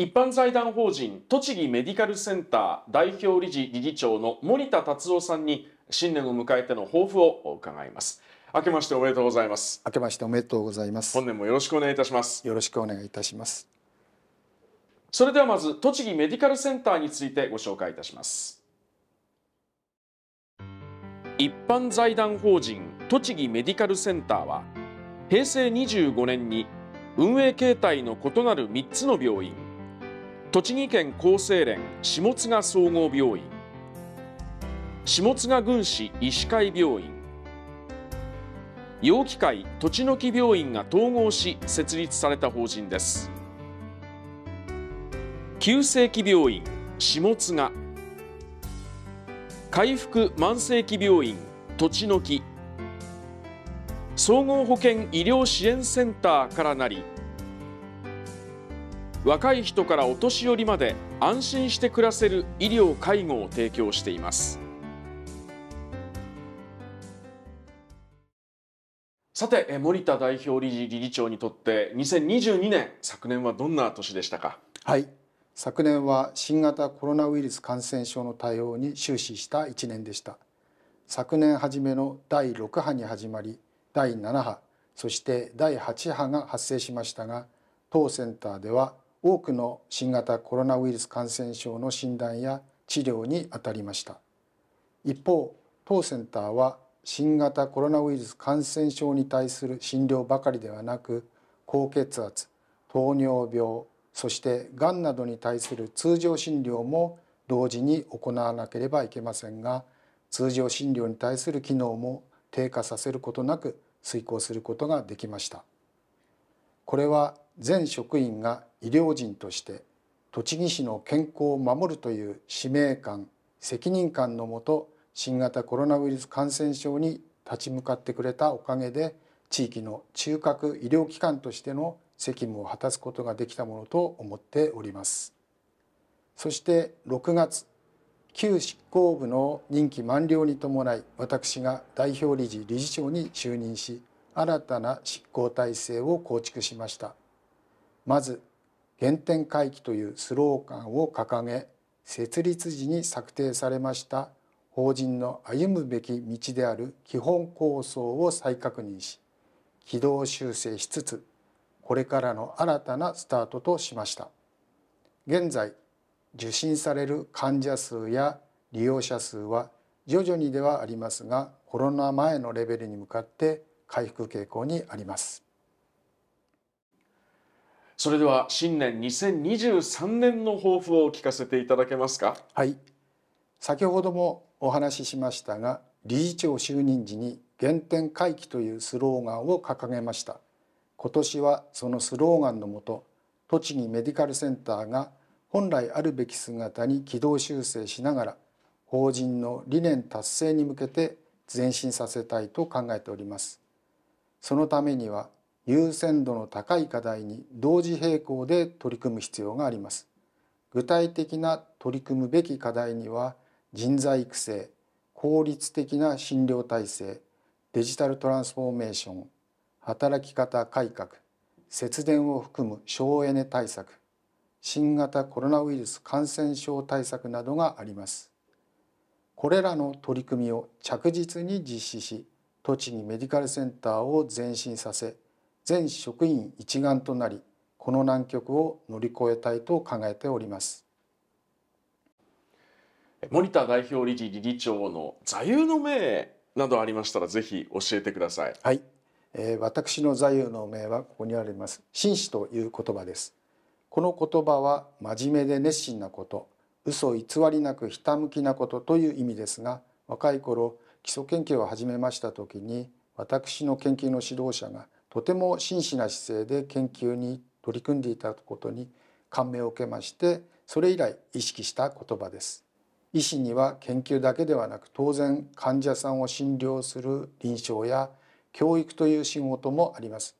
一般財団法人栃木メディカルセンター代表理事理事長の森田達夫さんに新年を迎えての抱負を伺います明けましておめでとうございます明けましておめでとうございます本年もよろしくお願いいたしますよろしくお願いいたしますそれではまず栃木メディカルセンターについてご紹介いたします一般財団法人栃木メディカルセンターは平成25年に運営形態の異なる3つの病院栃木県厚生連下津総合病院下津郡市医師会病院陽気会栃の木病院が統合し設立された法人です急性期病院下津賀回復慢性期病院栃の木総合保健医療支援センターからなり若い人からお年寄りまで安心して暮らせる医療・介護を提供していますさて森田代表理事理事長にとって2022年昨年はどんな年でしたかはい昨年は新型コロナウイルス感染症の対応に終始した1年でした昨年初めの第6波に始まり第7波そして第8波が発生しましたが当センターでは多くの新型コロナウイルス感染症の診断や治療にあたりました一方当センターは新型コロナウイルス感染症に対する診療ばかりではなく高血圧糖尿病そしてがんなどに対する通常診療も同時に行わなければいけませんが通常診療に対する機能も低下させることなく遂行することができましたこれは全職員が医療人として栃木市の健康を守るという使命感責任感のもと新型コロナウイルス感染症に立ち向かってくれたおかげで地域の中核医療機関としての責務を果たすことができたものと思っておりますそして6月旧執行部の任期満了に伴い私が代表理事理事長に就任し新たな執行体制を構築しましたまず原点回帰というスローガンを掲げ設立時に策定されました法人の歩むべき道である基本構想を再確認し軌道修正しつつこれからの新たなスタートとしました現在受診される患者数や利用者数は徐々にではありますがコロナ前のレベルに向かって回復傾向にあります。それでは新年2023年の抱負を聞かせていただけますかはい先ほどもお話ししましたが理事長就任時に原点回帰というスローガンを掲げました今年はそのスローガンのもと栃木メディカルセンターが本来あるべき姿に軌道修正しながら法人の理念達成に向けて前進させたいと考えておりますそのためには優先度の高い課題に同時並行で取り組む必要があります。具体的な取り組むべき課題には人材育成、効率的な診療体制、デジタルトランスフォーメーション、働き方改革、節電を含む省エネ対策、新型コロナウイルス感染症対策などがあります。これらの取り組みを着実に実施し、栃木メディカルセンターを前進させ、全職員一丸となりこの難局を乗り越えたいと考えております森田代表理事理事長の座右の銘などありましたらぜひ教えてくださいはい、えー、私の座右の銘はここにあります紳士という言葉ですこの言葉は真面目で熱心なこと嘘偽りなくひたむきなことという意味ですが若い頃基礎研究を始めました時に私の研究の指導者が「とても真摯な姿勢で研究に取り組んでいたことに感銘を受けましてそれ以来意識した言葉です医師には研究だけではなく当然患者さんを診療する臨床や教育という仕事もあります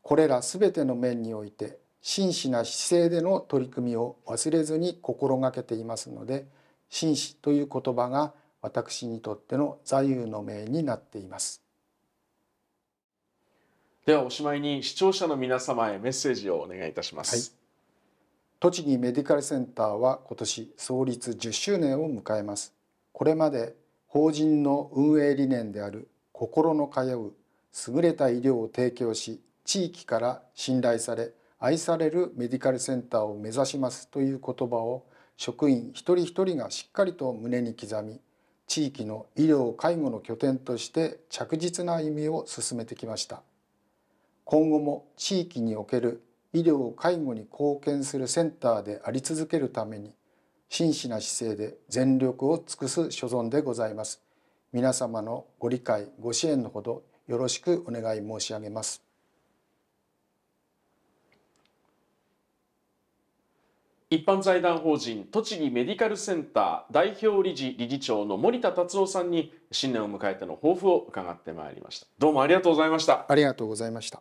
これらすべての面において真摯な姿勢での取り組みを忘れずに心がけていますので真摯という言葉が私にとっての座右の銘になっていますではおしまいに視聴者の皆様へメッセージをお願いいたします、はい、栃木メディカルセンターは今年創立10周年を迎えますこれまで法人の運営理念である心の通う優れた医療を提供し地域から信頼され愛されるメディカルセンターを目指しますという言葉を職員一人一人がしっかりと胸に刻み地域の医療介護の拠点として着実な歩みを進めてきました。今後も地域における医療・介護に貢献するセンターであり続けるために真摯な姿勢で全力を尽くす所存でございます皆様のご理解ご支援のほどよろしくお願い申し上げます一般財団法人栃木メディカルセンター代表理事理事長の森田達夫さんに新年を迎えての抱負を伺ってまいりましたどうもありがとうございましたありがとうございました